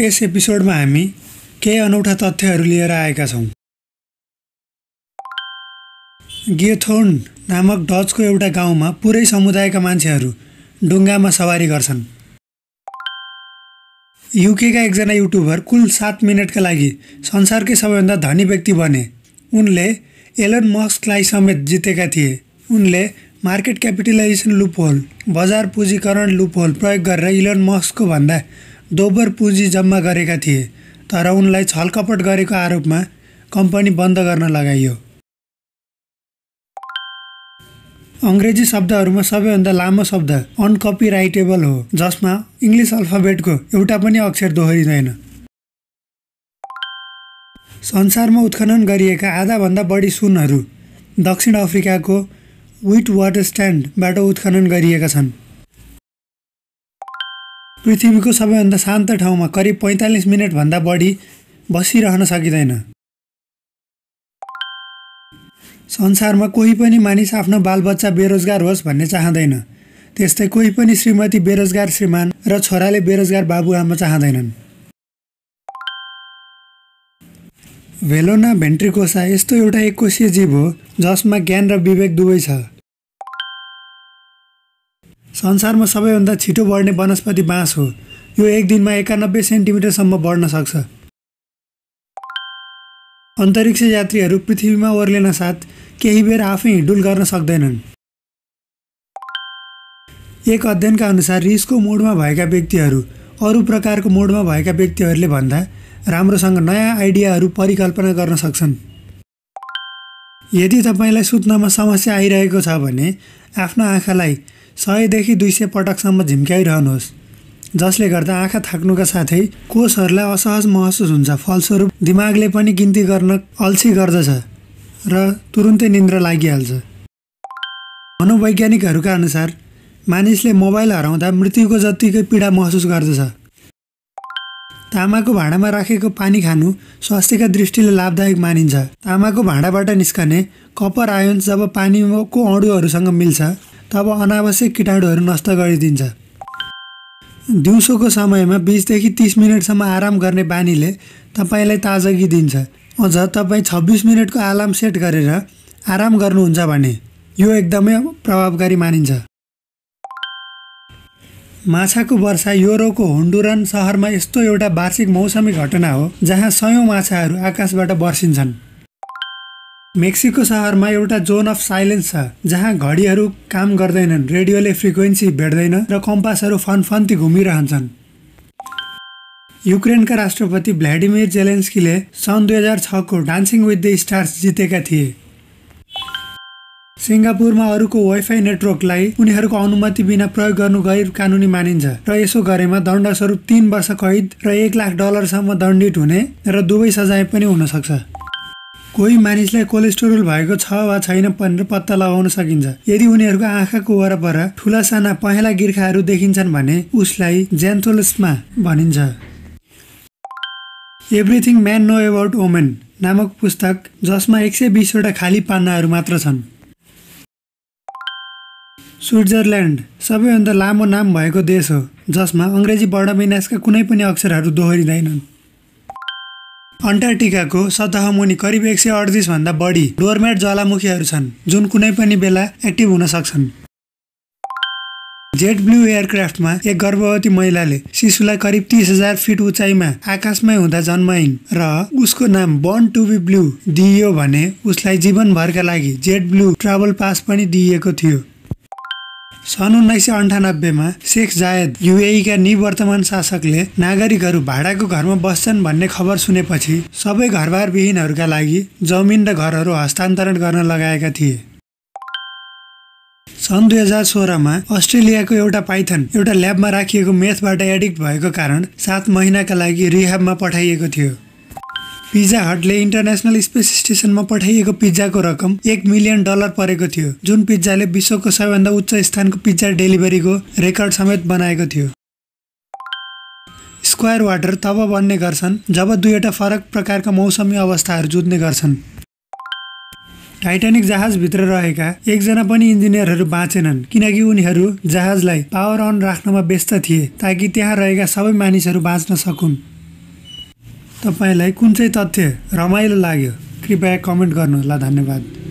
यस एपिसोडमा हामी केही अनौठा तथ्यहरू लिएर आएका छौँ गेथोन नामक डचको एउटा गाउँमा पुरै समुदायका मान्छेहरू डुङ्गामा सवारी गर्छन् युकेका एकजना युट्युबर कुल सात मिनटका लागि संसारकै सबैभन्दा धनी व्यक्ति बने उनले एलन मस्कलाई समेत जितेका थिए उनले मार्केट क्यापिटलाइजेसन लुपहोल बजार पुँजीकरण लुपहोल प्रयोग गरेर इलन मस्कको भन्दा दोबर पुँजी जम्मा गरेका थिए तर उनलाई छलकपट गरेको आरोपमा कम्पनी बन्द गर्न लगाइयो अङ्ग्रेजी शब्दहरूमा सबैभन्दा लामो शब्द अनकपिराइटेबल हो जसमा इङ्ग्लिस अल्फाबेटको एउटा पनि अक्षर दोहोरिँदैन संसारमा उत्खनन गरिएका आधाभन्दा बढी सुनहरू दक्षिण अफ्रिकाको विट वाटर स्ट्यान्डबाट उत्खनन गरिएका छन् पृथ्वीको सबैभन्दा शान्त ठाउँमा करिब पैँतालिस मिनटभन्दा बढी बसिरहन सकिँदैन संसारमा कोही पनि मानिस आफ्नो बालबच्चा बेरोजगार होस् भन्ने चाहँदैन त्यस्तै कोही पनि श्रीमती बेरोजगार श्रीमान र छोराले बेरोजगार बाबुआमा चाहँदैनन् भेलोना भेन्ट्रिकोसा यस्तो एउटा एककोशीय जीव हो जसमा ज्ञान र विवेक दुवै छ संसारमा सबैभन्दा छिटो बढ्ने वनस्पति बाँस हो यो एक दिनमा एकानब्बे सेन्टिमिटरसम्म बढ्न सक्छ अन्तरिक्ष यात्रीहरू पृथ्वीमा ओर्लेन साथ केही बेर आफै हिँडुल गर्न सक्दैनन् एक अध्ययनका अनुसार रिसको मोडमा भएका व्यक्तिहरू अरू प्रकारको मोडमा भएका व्यक्तिहरूले भन्दा राम्रोसँग नयाँ आइडियाहरू परिकल्पना गर्न सक्छन् यदि तपाईँलाई सुत्नमा समस्या आइरहेको छ भने आफ्नो आँखालाई सयदेखि दुई सय पटकसम्म झिम्क्याइरहनुहोस् जसले गर्दा आँखा थाक्नुका साथै कोषहरूलाई असहज महसुस हुन्छ फलस्वरूप दिमागले पनि गिन्ती गर्न अल्छी गर्दछ र तुरुन्तै निन्द्रा लागिहाल्छ मनोवैज्ञानिकहरूका अनुसार मानिसले मोबाइल हराउँदा मृत्युको जत्तिकै पीडा महसुस गर्दछ तामाको भाँडामा राखेको पानी खानु स्वास्थ्यका दृष्टिले लाभदायक मानिन्छ तामाको भाँडाबाट निस्कने कपर आयोन्स जब पानीको अणुहरूसँग मिल्छ तब अनावश्यक किटाणुहरू नष्ट गरिदिन्छ दिउँसोको समयमा बिसदेखि तिस मिनटसम्म आराम गर्ने बानीले तपाईँलाई ताजगी दिन्छ अझ तपाईँ छब्बिस मिनटको आलार्म सेट गरेर आराम गर्नुहुन्छ भने यो एकदमै प्रभावकारी मानिन्छ माछाको वर्षा योरोको होन्डुरन सहरमा यस्तो एउटा वार्षिक मौसमी घटना हो जहाँ सयौँ माछाहरू आकाशबाट बर्सिन्छन् मेक्सिको सहरमा एउटा जोन अफ साइलेन्स छ जहाँ घडीहरू काम गर्दैनन् रेडियोले फ्रिक्वेन्सी भेट्दैन र कम्पासहरू फनफन्ती घुमिरहन्छन् युक्रेनका राष्ट्रपति भ्लाडिमिर जेलेन्स्कीले सन् दुई हजार छको डान्सिङ विथ द स्टार्स जितेका थिए सिङ्गापुरमा अरूको वाइफाई नेटवर्कलाई उनीहरूको अनुमति बिना प्रयोग गर्नु गैर कानुनी मानिन्छ र यसो गरेमा दण्डस्वरूप तिन वर्ष कैद र एक लाख डलरसम्म दण्डित हुने र दुवै सजाय पनि हुनसक्छ कोही मानिसलाई कोलेस्ट्रोल भएको छ वा छैन भनेर पत्ता लगाउन सकिन्छ यदि उनीहरूको आँखाको वरपर ठुला साना पहेँला गिर्खाहरू देखिन्छन् भने उसलाई जेन्थोलस्मा भनिन्छ everything man know about women नामक पुस्तक जसमा एक सय बिसवटा खाली पान्नाहरू मात्र छन् स्विजरल्यान्ड सबैभन्दा लामो नाम भएको देश हो जसमा अङ्ग्रेजी वर्णविन्यासका कुनै पनि अक्षरहरू दोहोरिँदैनन् अन्टार्क्टिकाको सतहमुनि करिब एक सय अडतिसभन्दा बढी डोरमेट ज्वालामुखीहरू छन् जुन कुनै पनि बेला एक्टिभ हुन सक्छन् जेट ब्लू एयरक्राफ्टमा एक गर्भवती महिलाले शिशुलाई करिब तिस हजार फिट उचाइमा आकाशमै हुँदा जन्माइन् र उसको नाम बर्न टु बी ब्लू दिइयो भने उसलाई जीवनभरका लागि जेट ब्लू ट्राभल पास पनि दिइएको थियो सन् उन्नाइस सय अन्ठानब्बेमा शेख जायद युएईका निवर्तमान शासकले नागरिकहरू भाडाको घरमा बस्छन् भन्ने खबर सुनेपछि सबै घरबार विहीनहरूका लागि जमिन र घरहरू हस्तान्तरण गर्न लगाएका थिए सन् दुई हजार सोह्रमा अस्ट्रेलियाको एउटा पाइथन एउटा ल्याबमा राखिएको मेथबाट एडिक्ट भएको कारण सात महिनाका लागि रिहाबमा पठाइएको थियो पिज्जा हटले इन्टरनेसनल स्पेस स्टेसनमा पठाइएको पिज्जाको रकम एक मिलियन डलर परेको थियो जुन पिज्जाले विश्वको सबैभन्दा उच्च स्थानको पिज्जा डेलिभरीको रेकर्ड समेत बनाएको थियो स्क्वायर वाटर तब बन्ने गर्छन् जब दुईवटा फरक प्रकारका मौसमी अवस्थाहरू जुत्ने गर्छन् टाइटानिक जहाजभित्र रहेका एकजना पनि इन्जिनियरहरू बाँचेनन् किनकि उनीहरू जहाजलाई पावर अन राख्नमा व्यस्त थिए ताकि त्यहाँ रहेका सबै मानिसहरू बाँच्न सकुन् तपाईँलाई कुन चाहिँ तथ्य रमाइलो लाग्यो कृपया कमेन्ट गर्नुहोला धन्यवाद